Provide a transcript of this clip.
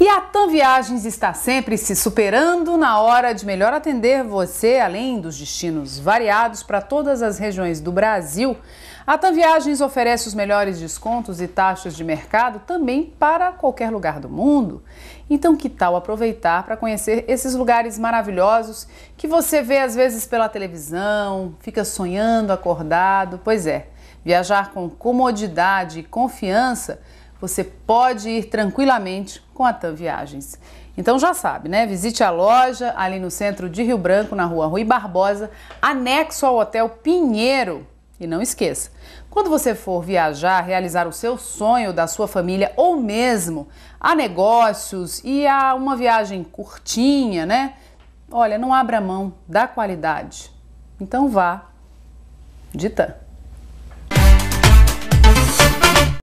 E a TAM Viagens está sempre se superando na hora de melhor atender você, além dos destinos variados para todas as regiões do Brasil. A TAM Viagens oferece os melhores descontos e taxas de mercado também para qualquer lugar do mundo. Então, que tal aproveitar para conhecer esses lugares maravilhosos que você vê às vezes pela televisão, fica sonhando acordado? Pois é, viajar com comodidade e confiança você pode ir tranquilamente com a TAM Viagens. Então já sabe, né? Visite a loja ali no centro de Rio Branco, na rua Rui Barbosa, anexo ao Hotel Pinheiro. E não esqueça, quando você for viajar, realizar o seu sonho da sua família ou mesmo a negócios e a uma viagem curtinha, né? Olha, não abra mão da qualidade. Então vá de TAM.